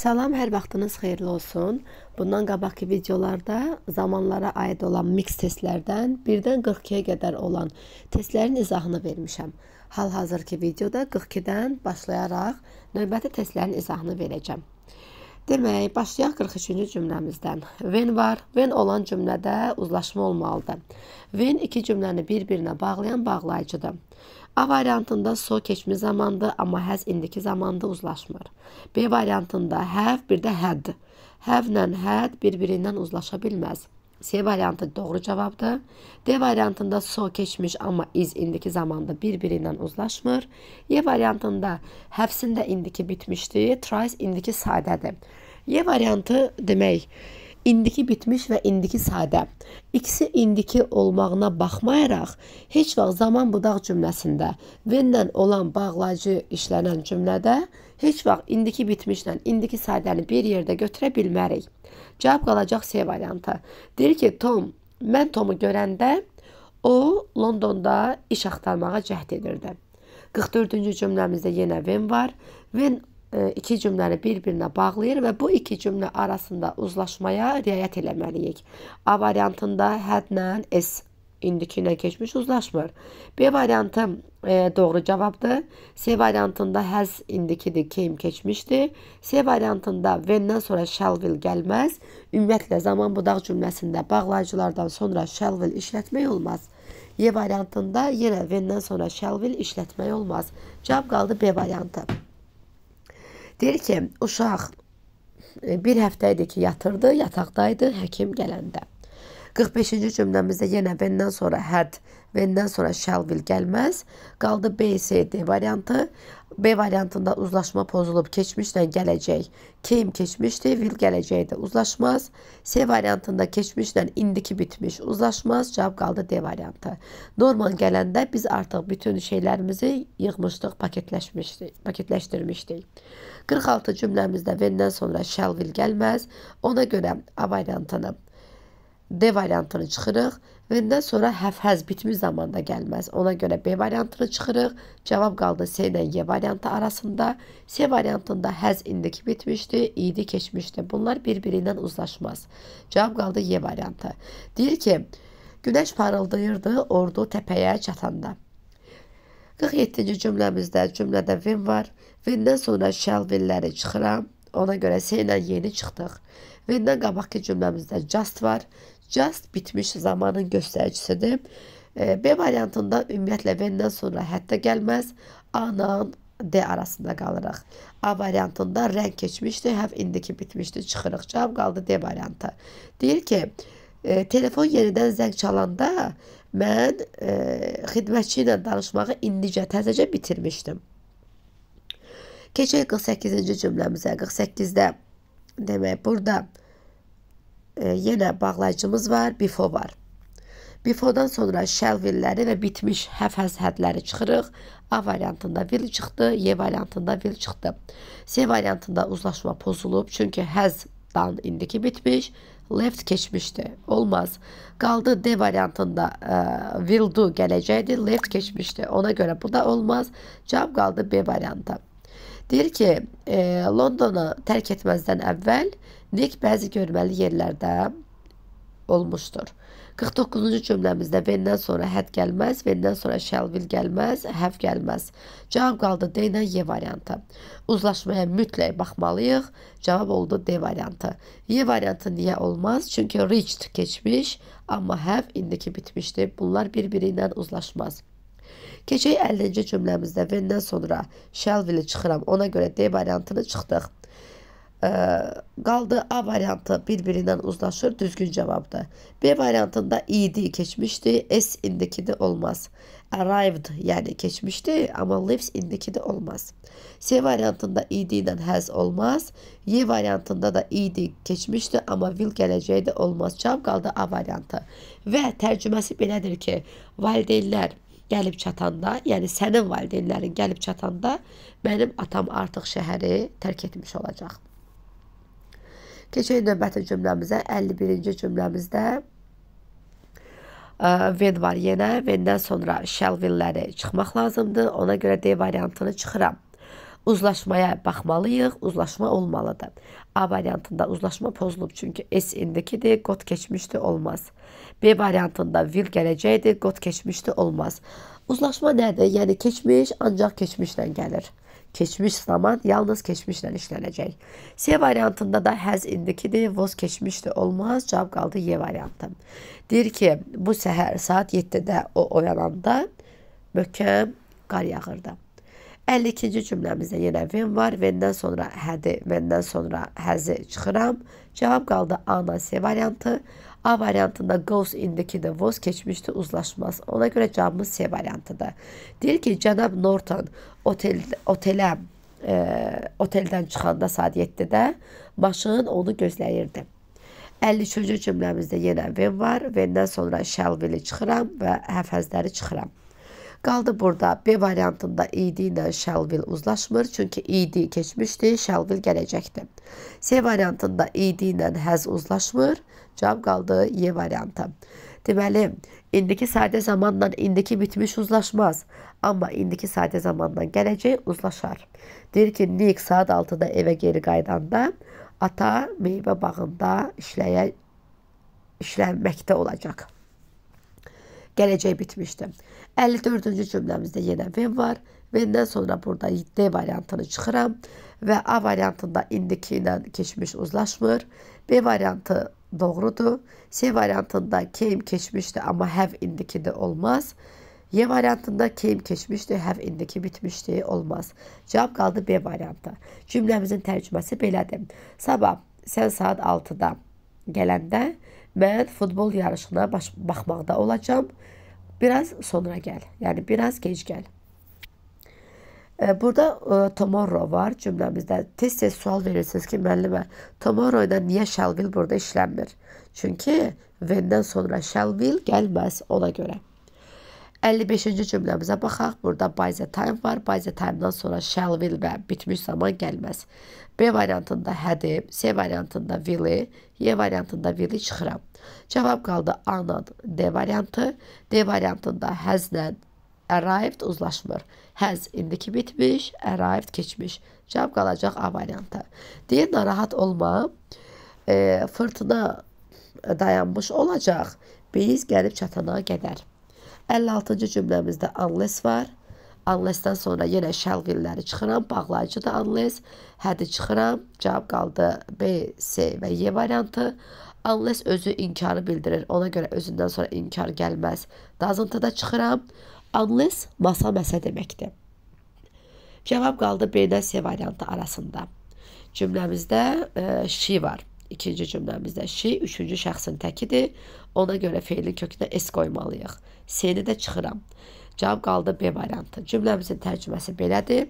Salam, hər vaxtınız xeyirli olsun. Bundan qabaqki videolarda zamanlara aid olan mix testlərdən 1-dən 42-yə qədər olan testlərin izahını vermişəm. Hal-hazırki videoda 42-dən başlayaraq növbəti testlərin izahını verəcəm. Demək, başlayaq 43-cü cümləmizdən. When var, when olan cümlədə uzlaşma olmalıdır. When iki cümləni bir-birinə bağlayan bağlayıcıdır. A variantında so keçmiş zamandır, amma həz indiki zamanda uzlaşmır. B variantında have bir də had. Have ilə had bir-birindən uzlaşa bilməz. C variantı doğru cavabdır. D variantında so keçmiş, amma is indiki zamanda bir-birindən uzlaşmır. E variantında həfsində indiki bitmişdir, tries indiki sadədir. E variantı demək, indiki bitmiş və indiki sadə. İkisi indiki olmağına baxmayaraq, heç vaxt zaman budaq cümləsində və-lə olan bağlayıcı işlənən cümlədə heç vaxt indiki bitmişlə indiki sadəni bir yerdə götürə bilmərik. Cavab qalacaq C variantı. Deyir ki, Tom, mən Tomu görəndə o Londonda iş axtarmağa cəhd edirdi. 44-cü cümləmizdə yenə when var. When E, iki cümləni bir-birinə bağlayır və bu iki cümlə arasında uzlaşmaya riayət eləməliyik. A variantında hədlə s indikinə keçmiş uzlaşmır. B variantı e, doğru cavabdır. C variantında has indikidir, came keçmişdir. C variantında when-dən sonra shall will gəlməz. Ümumiyyətlə zaman budaq cümləsində bağlayıcılardan sonra shall will işlətmək olmaz. Y variantında yenə when-dən sonra shall will işlətmək olmaz. Cavab qaldı B variantı. Deyir ki, uşaq e, bir həftə idi ki, yatırdı, yataqdaydı həkim gələndə. 45-ci cümləmizdə yenə bəndən sonra hədd Bəndən sonra shall will gəlməz. Qaldı B, C, D variantı. B variantında uzlaşma pozulub, keçmişlə gələcək. Came keçmişdi, will gələcəkdə uzlaşmaz. C variantında keçmişlə indiki bitmiş uzlaşmaz. Cavab qaldı D variantı. Norman gələndə biz artıq bütün şeylərimizi yığmışdıq, paketləşmişdik, paketləşdirmişdik. 46 cümləmizdə when-dən sonra shall will gəlməz. Ona görə A variantını D variantını çıxırıq. Məndən sonra həfhəz bitmiş zamanda gəlməz. Ona görə B variantını çıxırıq. Cavab qaldı C ilə Y variantı arasında. C variantında həz indiki bitmişdi, idi keçmişdi. Bunlar bir-birindən uzlaşmaz. Cavab qaldı Y variantı. Deyir ki, günəş parıldayırdı ordu təpəyə çatanda. 47-ci cümləmizdə cümlədə when var. When-dən sonra shall will-ləri çıxıram. Ona görə C ilə yeni çıxdıq. When-dən qabaqki cümləmizdə just var just bitmiş zamanın göstəricisidir. E, B variantında ümumiyyətlə V-dən sonra hətta gəlməz, A-la D arasında qalırıq. A variantında rəng keçmişdi, have indiki bitmişdi, çıxırıq. Cavab qaldı D variantı. Deyir ki, e, telefon yenidən zəng çalanda mən e, xidmətçi ilə danışmağı indicə təzəcə bitirmişdim. Keçək 48-ci cümləmizə. 48-də demək, burada yenə bağlayıcımız var, before var. Before-dan sonra shall will-ləri və bitmiş have-has hədləri çıxırıq. A variantında will çıxdı, Y variantında will çıxdı. C variantında uzlaşma pozulub, çünki has-dan indiki bitmiş, left keçmişdi. Olmaz. Qaldı D variantında ə, e, will do gələcəkdi, left keçmişdi. Ona görə bu da olmaz. Cavab qaldı B variantı. Deyir ki, e, Londonu tərk etməzdən əvvəl Nik bəzi görməli yerlərdə olmuşdur. 49-cu cümləmizdə Vendən sonra had gəlməz, Vendən sonra shall will gəlməz, have gəlməz. Cavab qaldı D ilə Y variantı. Uzlaşmaya mütləq baxmalıyıq. Cavab oldu D variantı. Y variantı niyə olmaz? Çünki reached keçmiş, amma have indiki bitmişdi. Bunlar bir-biri ilə uzlaşmaz. Keçək 50-ci cümləmizdə və-dən sonra shall will çıxıram. Ona görə D variantını çıxdıq. Ə, qaldı A variantı bir-birindən uzlaşır, düzgün cavabdır. B variantında id e keçmişdi, s indikidə olmaz. Arrived, yəni keçmişdi, amma lives indikidə olmaz. C variantında id e ilə has olmaz. Y variantında da id e keçmişdi, amma will gələcəkdə olmaz. Cavab qaldı A variantı. Və tərcüməsi belədir ki, valideynlər gəlib çatanda, yəni sənin valideynlərin gəlib çatanda mənim atam artıq şəhəri tərk etmiş olacaq. Keçək növbəti cümləmizə, 51-ci cümləmizdə when e, var yenə, whendən sonra shall will-ləri çıxmaq lazımdır. Ona görə D variantını çıxıram. Uzlaşmaya baxmalıyıq, uzlaşma olmalıdır. A variantında uzlaşma pozulub çünki S indikidir, qod keçmişdi, olmaz. B variantında will gələcəkdir, qod keçmişdə olmaz. Uzlaşma nədir? Yəni keçmiş ancaq keçmişlə gəlir. Keçmiş zaman yalnız keçmişlə işlənəcək. C variantında da həz indikidir, voz keçmişdir, olmaz. Cavab qaldı Y variantı. Deyir ki, bu səhər saat 7-də o oyananda möhkəm qar yağırdı. 52-ci cümləmizdə yenə vem var. Vəndən sonra hədi, vəndən sonra həzi çıxıram. Cevap kaldı A'dan C variantı. A variantında goes indeki de was geçmişte uzlaşmaz. Ona göre cevabımız C variantıdır. Deyir ki, Cənab Norton otel, otelə, e, oteldən çıxanda saat 7-də maşın onu gözləyirdi. 53-cü cümləmizdə yenə when var, whendən sonra shall will-i çıxıram və həfəzləri çıxıram. Qaldı burada B variantında id e ilə shall will uzlaşmır. Çünki id e keçmişdi, shall will gələcəkdir. C variantında id e ilə has uzlaşmır. Cavab qaldı Y variantı. Deməli, indiki sadə zamanla indiki bitmiş uzlaşmaz. Amma indiki sadə zamanla gələcək uzlaşar. Deyir ki, Nick saat 6-da evə geri qayıdanda ata meyvə bağında işləyə, işlənməkdə olacaq gələcək bitmişdi. 54-cü cümləmizdə yenə when var. Whendən sonra burada D variantını çıxıram və A variantında indiki ilə keçmiş uzlaşmır. B variantı doğrudur. C variantında came keçmişdi, amma have indiki də olmaz. Y variantında came keçmişdi, have indiki bitmişdi, olmaz. Cavab qaldı B variantı. Cümləmizin tərcüməsi belədir. Sabah sən saat 6-da gələndə mən futbol yarışına baş baxmaqda olacam. Biraz sonra gəl. Yəni biraz gec gəl. E, burada e, tomorrow var cümləmizdə. Tez-tez sual verirsiniz ki, müəllimə, tomorrow ilə niyə shall will burada işlənmir? Çünki when-dən sonra shall will gəlməz ona görə. 55-ci cümləmizə baxaq. Burada by the time var. By the time-dan sonra shall, will və bitmiş zaman gəlməz. B variantında hədim, C variantında will-i, Y variantında will-i çıxıram. Cavab qaldı A-la D variantı. D variantında has-la arrived uzlaşmır. Has indiki bitmiş, arrived keçmiş. Cavab qalacaq A variantı. Deyə narahat olma. E, fırtına dayanmış olacaq. Biz gəlib çatana qədər. 56-cı cümləmizdə unless var. Unless-dən sonra yenə şəlğilləri çıxıram, bağlayıcı da unless, hədi çıxıram, cavab qaldı B, C və Y variantı. Unless özü inkarı bildirir, ona görə özündən sonra inkar gəlməz. Dazıntıda çıxıram, unless masa məsə deməkdir. Cavab qaldı B-dən C variantı arasında. Cümləmizdə ə, she var. İkinci cümləmizdə she üçüncü şəxsin təkidir. Ona görə feilin kökünə s qoymalıyıq. Seni də çıxıram. Cavab qaldı B variantı. Cümləmizin tərcüməsi belədir.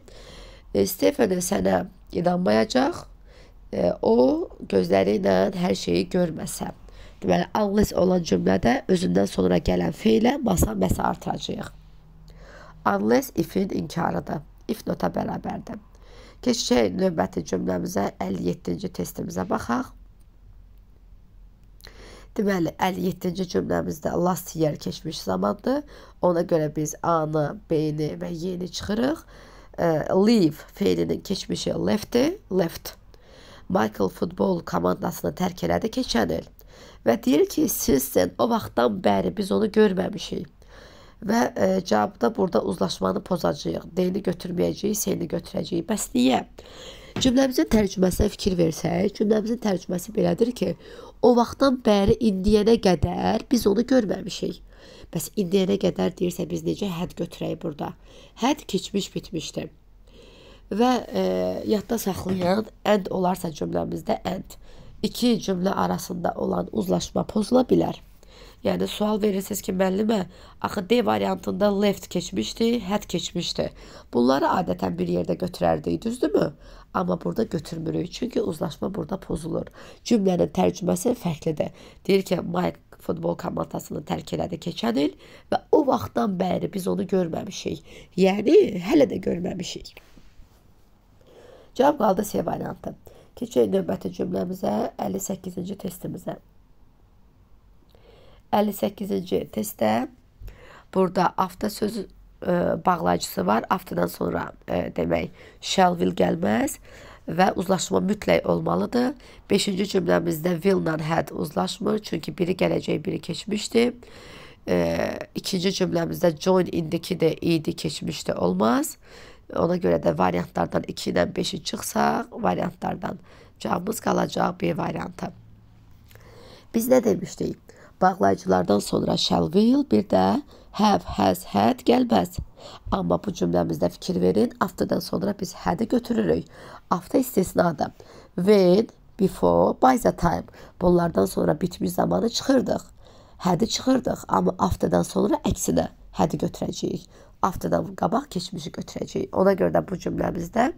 E, Stefanin sənə inanmayacaq. E, o gözləri ilə hər şeyi görməsə. Deməli, unless olan cümlədə özündən sonra gələn feilə basa məsə artıracağıq. Unless if-in inkarıdır. If nota bərabərdir. Keçək növbəti cümləmizə 57-ci testimizə baxaq. Deməli 57-ci cümləmizdə last yer keçmiş zamandır. Ona görə biz anı, beyni və yeni çıxırıq. E, leave feilinin keçmişi left-i, left. Michael futbol komandasını tərk elədi keçən il. Və deyir ki, sizsən o vaxtdan bəri biz onu görməmişik. Və e, cavabda burada uzlaşmanı pozacağıq. D-ni götürməyəcəyik, S-ni götürəcəyik. Bəs niyə? Niyə? Cümləmizin tərcüməsinə fikir versək, cümləmizin tərcüməsi belədir ki, o vaxtdan bəri indiyənə qədər biz onu görməmişik. Bəs indiyənə qədər deyirsə biz necə hədd götürək burada? Hədd keçmiş bitmişdir. Və e, yadda saxlayan and olarsa cümləmizdə and iki cümlə arasında olan uzlaşma pozula bilər. Yəni sual verirsiniz ki, müəllimə, hə, axı D variantında left keçmişdi, had keçmişdi. Bunları adətən bir yerdə götürərdik, düzdürmü? Amma burada götürmürük, çünki uzlaşma burada pozulur. Cümlənin tərcüməsi fərqlidir. Deyir ki, Mike futbol komandasını tərk elədi keçən il və o vaxtdan bəri biz onu görməmişik. Yəni hələ də görməmişik. Cavab qaldı C variantı. Keçək növbəti cümləmizə, 58-ci testimizə. 58-ci testdə burada afta sözü ə, e, bağlacısı var. Aftadan sonra ə, e, demək shall will gəlməz və uzlaşma mütləq olmalıdır. 5-ci cümləmizdə will ilə had uzlaşmır, çünki biri gələcək, biri keçmişdir. E, ikinci cümləmizdə join indiki də idi, keçmişdə olmaz. Ona görə də variantlardan 2 ilə 5-i çıxsaq, variantlardan cavabımız qalacaq B variantı. Biz nə demişdik? Bağlayıcılardan sonra shall, will, bir də have, has, had gəlməz. Amma bu cümləmizdə fikir verin. Afterdən sonra biz had-i götürürük. After istisnadır. When, before, by the time. Bunlardan sonra bitmiş zamanı çıxırdıq. Had-i çıxırdıq, amma afterdən sonra əksinə had-i götürəcəyik. Afterdan qabaq keçmişi götürəcəyik. Ona görə də bu cümləmizdə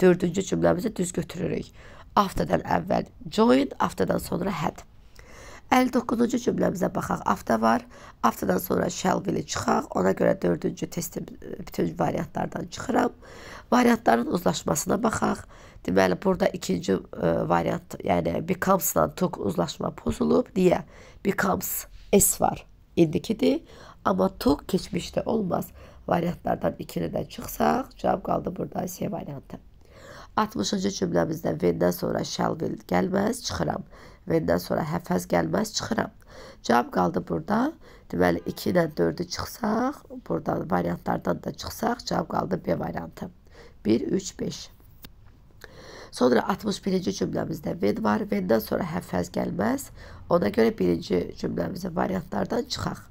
dördüncü cümləmizi düz götürürük. Afterdən əvvəl join, afterdan sonra had. 59-cu cümləmizə baxaq. Afta var. Aftadan sonra shall will çıxaq. Ona görə 4-cü testin bütün variantlardan çıxıram. Variantların uzlaşmasına baxaq. Deməli, burada ikinci ə, e, variant, yəni becomes-la took uzlaşma pozulub. Niyə? Becomes s var. İndikidir. Amma took keçmişdə olmaz. Variantlardan ikini də çıxsaq, cavab qaldı burada C variantı. 60-cı cümləmizdə when-dən sonra shall will gəlməz, çıxıram və indən sonra həfəz gəlməz çıxıram. Cam qaldı burada. Deməli 2 ilə 4-ü çıxsaq, buradan variantlardan da çıxsaq, cam qaldı B variantı. 1 3 5. Sonra 61-ci cümləmizdə when var, when-dən sonra həfəz gəlməz. Ona görə birinci cümləmizin variantlardan çıxaq.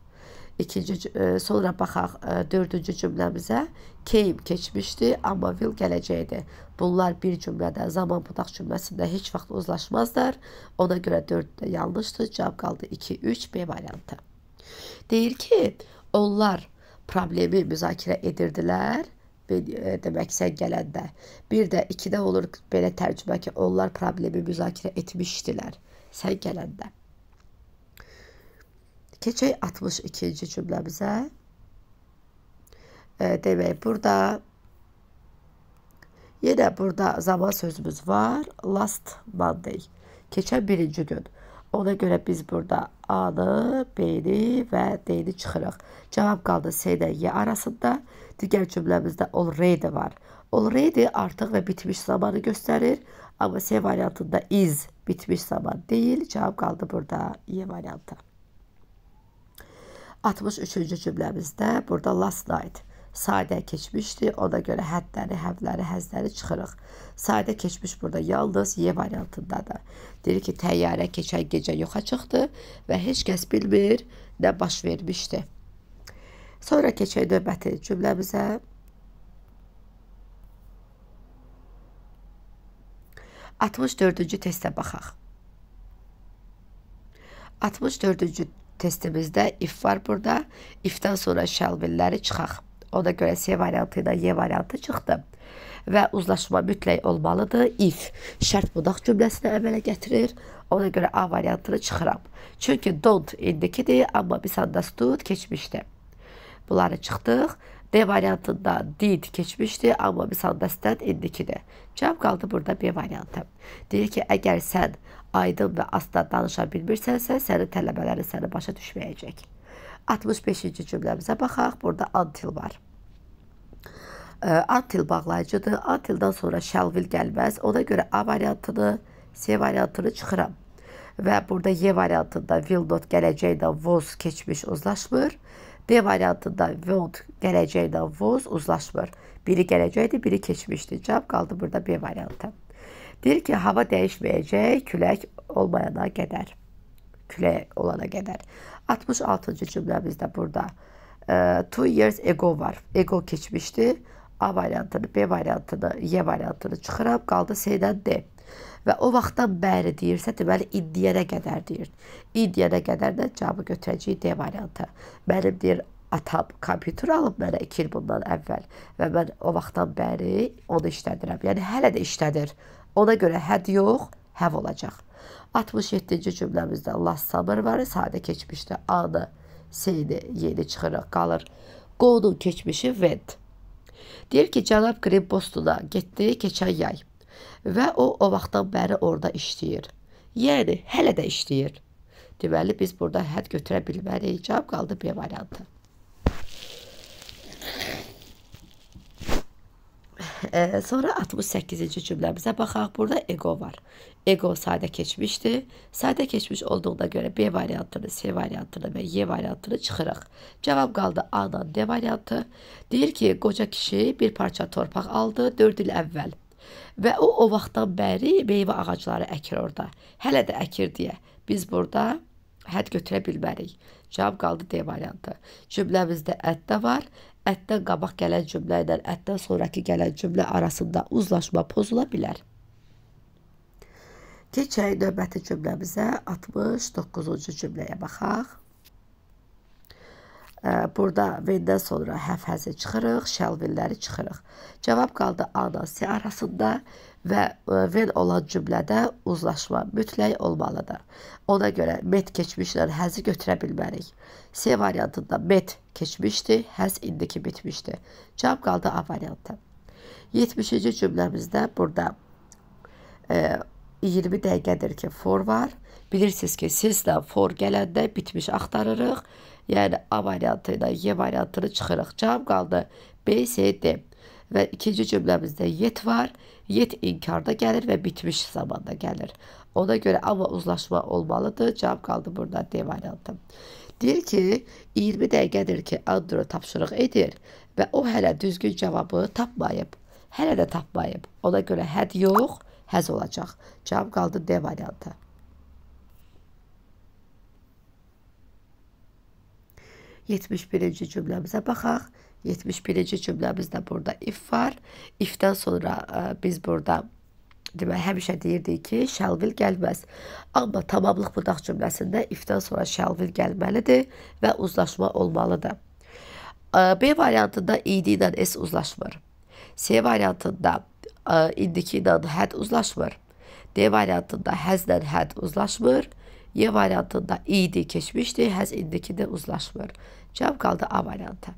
İkinci, e, sonra baxaq e, dördüncü cümləmizə. Came keçmişdi, amma will gələcəkdir. Bunlar bir cümlədə zaman budaq cümləsində heç vaxt uzlaşmazlar. Ona görə 4 də yanlışdır. Cavab qaldı 2, 3, B variantı. Deyir ki, onlar problemi müzakirə edirdilər e, demək sən gələndə. Bir də 2-də olur belə tərcümə ki, onlar problemi müzakirə etmişdilər sən gələndə. Keçək 62-ci cümləmizə. Demək, burada yenə burada zaman sözümüz var. Last Monday. Keçən birinci gün. Ona görə biz burada A-nı, B-ni və D-ni çıxırıq. Cavab qaldı S ilə Y arasında. Digər cümləmizdə already var. Already artıq və bitmiş zamanı göstərir. Amma S variantında is bitmiş zaman deyil. Cavab qaldı burada Y variantı. 63-cü cümləmizdə burada last night sadə keçmişdi. Ona görə hədləri, həvləri, həzləri çıxırıq. Sadə keçmiş burada yalnız Y variantındadır. Deyir ki, təyyarə keçən gecə yoxa çıxdı və heç kəs bilmir nə baş vermişdi. Sonra keçək növbəti cümləmizə. Altmış dördüncü testə baxaq. 64-cü testimizdə if var burada. If-dən sonra shall will-ləri çıxaq. Ona görə C variantı ilə Y variantı çıxdı. Və uzlaşma mütləq olmalıdır. If şərt budaq cümləsini əmələ gətirir. Ona görə A variantını çıxıram. Çünki don't indikidir, amma biz understood keçmişdi. Bunları çıxdıq. D variantında did keçmişdi, amma misal dəstən indikidir. Cavab qaldı burada B variantı. Deyir ki, əgər sən aydın və asla danışa bilmirsənsə, sənin tələbələrin səni başa düşməyəcək. 65-ci cümləmizə baxaq. Burada until var. Until bağlayıcıdır. Untildan sonra shall will gəlməz. Ona görə A variantını, C variantını çıxıram. Və burada Y variantında will not gələcəklə was keçmiş uzlaşmır. D variantında won't gələcəklə was uzlaşmır. Biri gələcəkdir, biri keçmişdir. Cavab qaldı burada B variantı. Deyir ki, hava dəyişməyəcək külək olmayana qədər. Külək olana qədər. 66-cı cümləmizdə burada 2 e, years ago var. Ego keçmişdir. A variantını, B variantını, Y variantını çıxıram. Qaldı C-dən D. Və o vaxtdan bəri deyirsə, deməli indiyənə qədər deyir. İndiyənə qədər də cavabı götürəcəyik D variantı. Mənim deyir atam kompüter alıb mənə 2 il bundan əvvəl və mən o vaxtdan bəri onu işlədirəm. Yəni hələ də işlədir. Ona görə həd yox, həv olacaq. 67-ci cümləmizdə Allah sabır var, sadə keçmişdə anı, seyni, yeni çıxırıq, qalır. Qonun keçmişi vent. Deyir ki, cənab Green Boston'a getdi keçən yay və o o vaxtdan bəri orada işləyir. Yəni hələ də işləyir. Deməli biz burada hədd götürə bilmərik. Cavab qaldı B variantı. Ə, sonra 68-ci cümləmizə baxaq. Burada ego var. Ego sadə keçmişdi. Sadə keçmiş olduğuna görə B variantını, C variantını və Y variantını çıxırıq. Cavab qaldı A-dan D variantı. Deyir ki, qoca kişi bir parça torpaq aldı 4 il əvvəl. Və o o vaxtdan bəri meyvə ağacları əkir orada. Hələ də əkir deyə biz burada hədd götürə bilmərik. Cavab qaldı D variantı. Cümləmizdə ət də var. Ətdən qabaq gələn cümlə ilə ətdən sonrakı gələn cümlə arasında uzlaşma pozula bilər. Keçək növbəti cümləmizə 69-cu cümləyə baxaq. Burada V-dən sonra həfəzi çıxırıq, şəlvilləri çıxırıq. Cavab qaldı A-dan arasında və ven olan cümlədə uzlaşma mütləq olmalıdır. Ona görə met keçmişlə həzi götürə bilmərik. C variantında met keçmişdi, həz indiki bitmişdi. Cavab qaldı A variantı. 70-ci cümləmizdə burada e, 20 dəqiqədir ki, for var. Bilirsiniz ki, sizlə for gələndə bitmiş axtarırıq Yəni A variantı ilə Y variantını çıxırıq. Cavab qaldı B, C, D. Və ikinci cümləmizdə yet var. Yet inkarda gəlir və bitmiş zamanda gəlir. Ona görə amma uzlaşma olmalıdır. Cavab qaldı burada D variantı. Deyir ki, 20 dəqiqədir ki, Andrew tapşırıq edir və o hələ düzgün cavabı tapmayıb. Hələ də tapmayıb. Ona görə həd yox, həz olacaq. Cavab qaldı D variantı. 71-ci cümləmizə baxaq. 71-ci cümləmizdə burada if var. If-dən sonra ə, e, biz burada demək həmişə deyirdik ki, shall will gəlməz. Amma tamamlıq budaq cümləsində if-dən sonra shall will gəlməlidir və uzlaşma olmalıdır. E, B variantında id ilə s uzlaşmır. C variantında e, indiki ilə had uzlaşmır. D variantında həzlə had uzlaşmır. Y variantında idi keçmişdir, həz indiki də uzlaşmır. Cavab qaldı A variantı.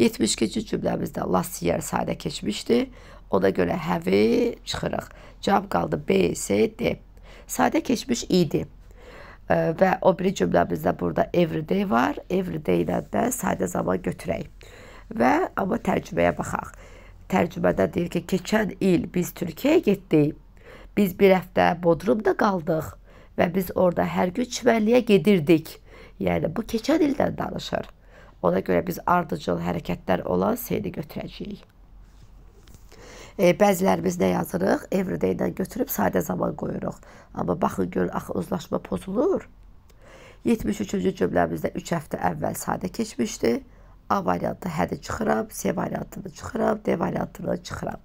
72-ci cümləmizdə last yer sadə keçmişdi. Ona görə have çıxırıq. Cavab qaldı B, C, D. Sadə keçmiş idi. Və o biri cümləmizdə burada everyday var. Everyday ilə də sadə zaman götürək. Və amma tərcüməyə baxaq. Tərcümədə deyir ki, keçən il biz Türkiyəyə getdik. Biz bir həftə Bodrumda qaldıq və biz orada hər gün çimərliyə gedirdik. Yəni bu keçən ildən danışır. Ona görə biz ardıcıl hərəkətlər olan seyni götürəcəyik. E, bəzilərimiz nə yazırıq? Everyday ilə götürüb sadə zaman qoyuruq. Amma baxın görün axı uzlaşma pozulur. 73-cü cümləmizdə 3 həftə əvvəl sadə keçmişdi. A variantı hədi çıxıram, C variantını çıxıram, D variantını çıxıram.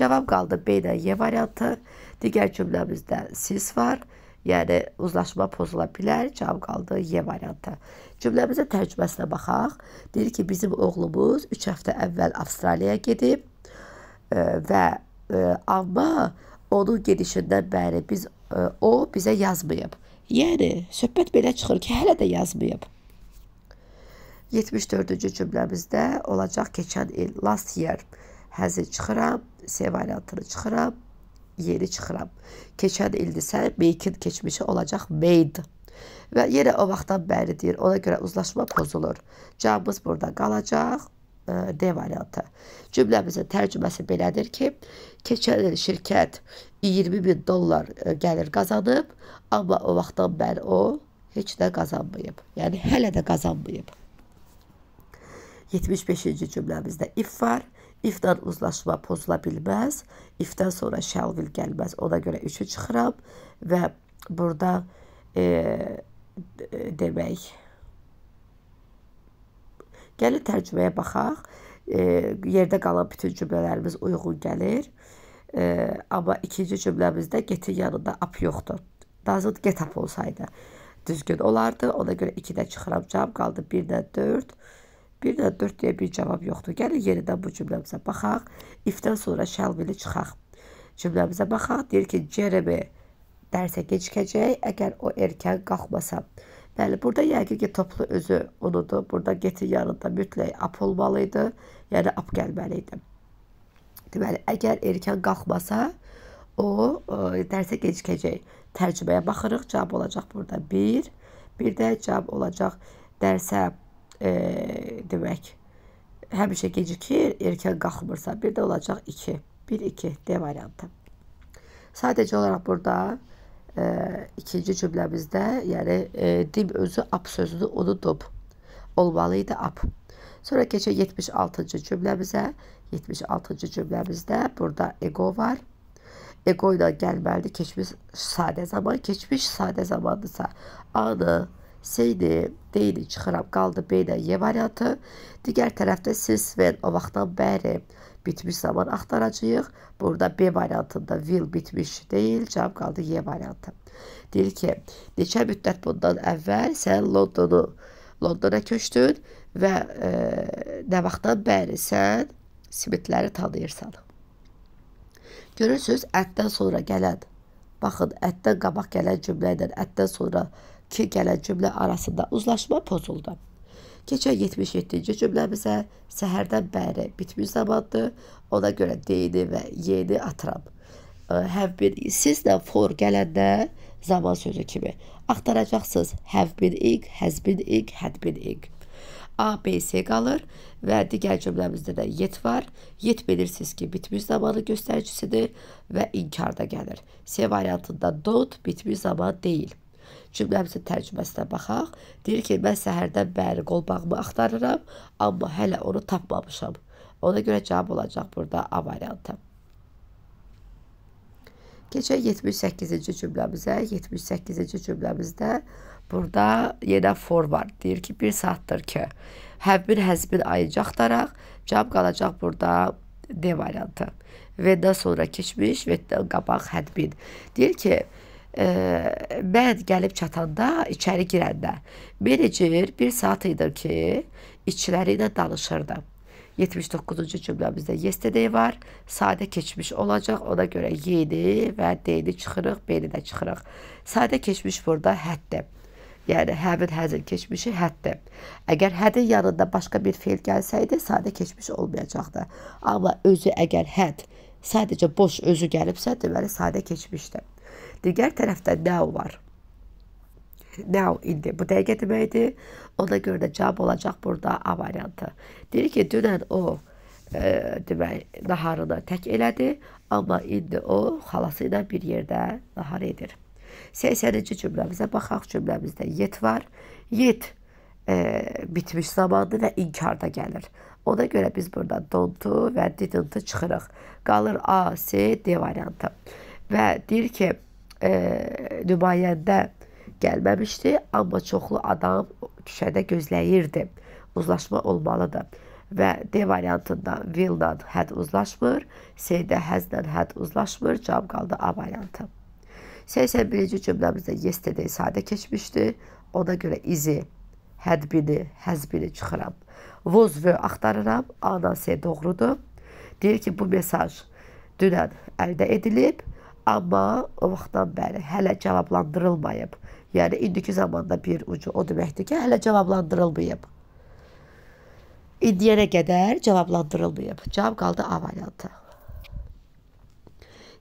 Cavab qaldı B ilə Y variantı. Digər cümləmizdə siz var. Yəni uzlaşma pozula bilər. Cavab qaldı Y variantı. Cümləmizin tərcüməsinə baxaq. Deyir ki, bizim oğlumuz 3 həftə əvvəl Avstraliyaya gedib e, və e, amma onun gedişindən bəri biz e, o bizə yazmayıb. Yəni söhbət belə çıxır ki, hələ də yazmayıb. 74-cü cümləmizdə olacaq keçən il last year həzi çıxıram, C variantını çıxıram yeni çıxıram. Keçən ildirsə make-in keçmişi olacaq made. Və yenə o vaxtdan bəri deyir. Ona görə uzlaşma pozulur. Canımız burada qalacaq. E, D variantı. Cümləmizin tərcüməsi belədir ki, keçən il şirkət 20 bin dollar e, gəlir qazanıb, amma o vaxtdan bəri o heç də qazanmayıb. Yəni hələ də qazanmayıb. 75-ci cümləmizdə if var. İftər uzlaşma pozula bilməz. İftər sonra şəlvil gəlməz. Ona görə üçü çıxıram və burada e, demək Gəlin tərcüməyə baxaq. E, yerdə qalan bütün cümlələrimiz uyğun gəlir. E, amma ikinci cümləmizdə getin yanında ap yoxdur. Nazın get ap olsaydı düzgün olardı. Ona görə 2-də çıxıram cavab qaldı 1-də 4. Bir də dörd deyə bir cavab yoxdur. Gəlin yenidən bu cümləmizə baxaq. If-dən sonra shall will çıxaq. Cümləmizə baxaq. Deyir ki, Jeremy dərsə gecikəcək, əgər o erkən qalxmasa. Bəli, burada yəqin ki, toplu özü unudur. Burada getin yanında mütləq ap olmalı idi, yəni ap gəlməli idi. Deməli, əgər erkən qalxmasa, o ə, e, dərsə gecikəcək. Tərcüməyə baxırıq, cavab olacaq burada 1. Bir, bir də cavab olacaq dərsə e, demək həmişə gecikir, erkən qalxmırsa. Bir də olacaq 2. 1-2 D variantı. Sadəcə olaraq burada e, ikinci cümləmizdə, yəni e, dim özü ap sözünü unudub. Olmalı idi ap. Sonra keçək 76-cı cümləmizə. 76-cı cümləmizdə burada ego var. Ego ilə gəlməlidir keçmiş sadə zaman. Keçmiş sadə zamandırsa anı, C idi, D idi çıxıram, qaldı B ilə Y variantı. Digər tərəfdə Sisven o vaxtdan bəri bitmiş zaman axtaracağıq. Burada B variantında will bitmiş deyil, cavab qaldı Y variantı. Deyir ki, neçə müddət bundan əvvəl sən Londonu, Londona köçdün və e, nə vaxtdan bəri sən simitləri tanıyırsan. Görürsüz, ətdən sonra gələn, baxın, ətdən qabaq gələn cümlə ilə ətdən sonra gələn, ki gələn cümlə arasında uzlaşma pozuldu. Keçən 77-ci cümləmizə səhərdən bəri bitmiş zamandır. Ona görə deyini və yeni atıram. Have been sizlə for gələndə zaman sözü kimi axtaracaqsınız. Have been ing, has been ing, had been ing. A, B, C qalır və digər cümləmizdə də yet var. Yet bilirsiniz ki, bitmiş zamanı göstəricisidir və inkarda gəlir. C variantında don't bitmiş zaman deyil. Cümləmizin tərcüməsinə baxaq. Deyir ki, mən səhərdən bəri qolbağımı axtarıram, amma hələ onu tapmamışam. Ona görə cavab olacaq burada A variantı. Keçək 78-ci cümləmizə. 78-ci cümləmizdə burada yenə for var. Deyir ki, bir saatdır ki, həmin həzmin ayıncı axtaraq, cavab qalacaq burada D variantı. Və-dən sonra keçmiş, və-dən qabaq hədbin. Deyir ki, e, bəd gəlib çatanda, içəri girəndə menecer bir saat idi ki, işçiləri ilə danışırdı. 79-cu cümləmizdə yesterday var. Sadə keçmiş olacaq. Ona görə yeni və deni çıxırıq, beni də çıxırıq. Sadə keçmiş burada həddir. Yəni həmin həzin keçmişi həddir. Əgər hədin yanında başqa bir feil gəlsəydi, sadə keçmiş olmayacaqdı. Amma özü əgər hədd sadəcə boş özü gəlibsə, deməli sadə keçmişdir. Digər tərəfdə now var. Now indi bu dəqiqə deməkdir. Ona görə də cavab olacaq burada A variantı. Deyir ki, dünən o e, demək naharını tək elədi, amma indi o xalası ilə bir yerdə nahar edir. 80-ci cümləmizə baxaq. Cümləmizdə yet var. Yet e, bitmiş zamanı və inkarda gəlir. Ona görə biz burada don't-u və didn't-ı çıxırıq. Qalır A, C, D variantı. Və deyir ki, e, nümayəndə gəlməmişdi, amma çoxlu adam küçədə gözləyirdi. Uzlaşma olmalıdır. Və D variantında will-la had uzlaşmır, C-də has-la had uzlaşmır, cavab qaldı A variantı. 81-ci cümləmizdə yesterday sadə keçmişdi. Ona görə izi, hədbini, həzbini çıxıram. Was və axtarıram. A-dan C doğrudur. Deyir ki, bu mesaj dünən əldə edilib Amma o vaxtdan bəri hələ cavablandırılmayıb. Yəni indiki zamanda bir ucu o deməkdir ki, hələ cavablandırılmayıb. İndiyənə qədər cavablandırılmayıb. Cavab qaldı A variantı.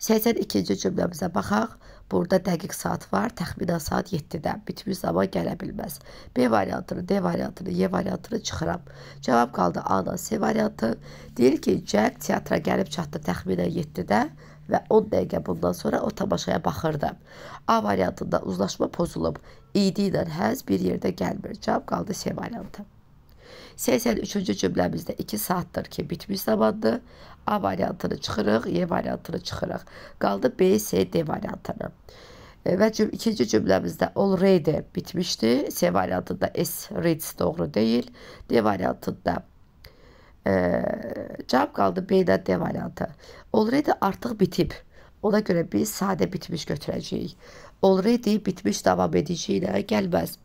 82-ci cümləmizə baxaq. Burada dəqiq saat var, təxminən saat 7-də. Bitmiş zaman gələ bilməz. B variantını, D variantını, Y variantını çıxıram. Cavab qaldı A-dan C variantı. Deyir ki, Cəng teatra gəlib çatdı təxminən 7-də və 10 dəqiqə bundan sonra o tamaşaya baxırdı. A variantında uzlaşma pozulub, idi ilə həz bir yerdə gəlmir. Cavab qaldı C variantı. 83-cü cümləmizdə 2 saatdır ki, bitmiş zamandır. A variantını çıxırıq, Y variantını çıxırıq. Qaldı B, C, D variantını. E, və cüm ikinci cümləmizdə already bitmişdi. C variantında S reads doğru deyil. D variantında cavab qaldı B-də D variantı. Already artıq bitib. Ona görə biz sadə bitmiş götürəcəyik. Already bitmiş davam edici ilə gəlməz.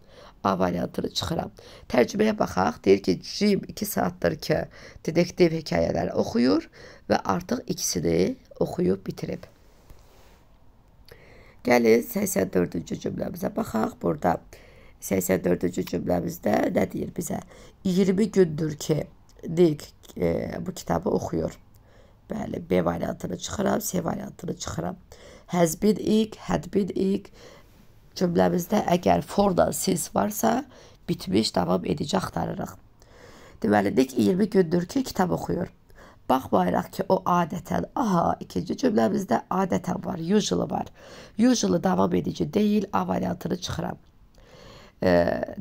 A variantını çıxıram. Tərcüməyə baxaq. Deyir ki, Jim 2 saatdır ki, detektiv hekayələri oxuyur və artıq ikisini oxuyub bitirib. Gəlin 84-cü cümləmizə baxaq. Burada 84-cü cümləmizdə nə deyir bizə? 20 gündür ki, deyik e, bu kitabı oxuyur. Bəli, B variantını çıxıram, C variantını çıxıram. Has been ik, had been ik cümləmizdə əgər for dan since varsa, bitmiş, davam edici axtarırıq. Deməli, Nick 20 gündür ki, kitab oxuyur. Baxmayaraq ki, o adətən, aha, ikinci cümləmizdə adətən var, usually var. Usually davam edici deyil, A variantını çıxıram. E,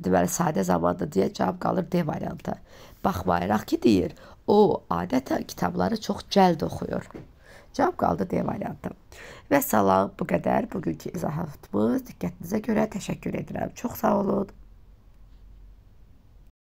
deməli, sadə zamanda deyə cavab qalır D variantı. Baxmayaraq ki, deyir, o adətən kitabları çox cəld oxuyur. Cavab qaldı D variantı. Və salam, bu qədər bugünkü izahatımız. Diqqətinizə görə təşəkkür edirəm. Çox sağ olun.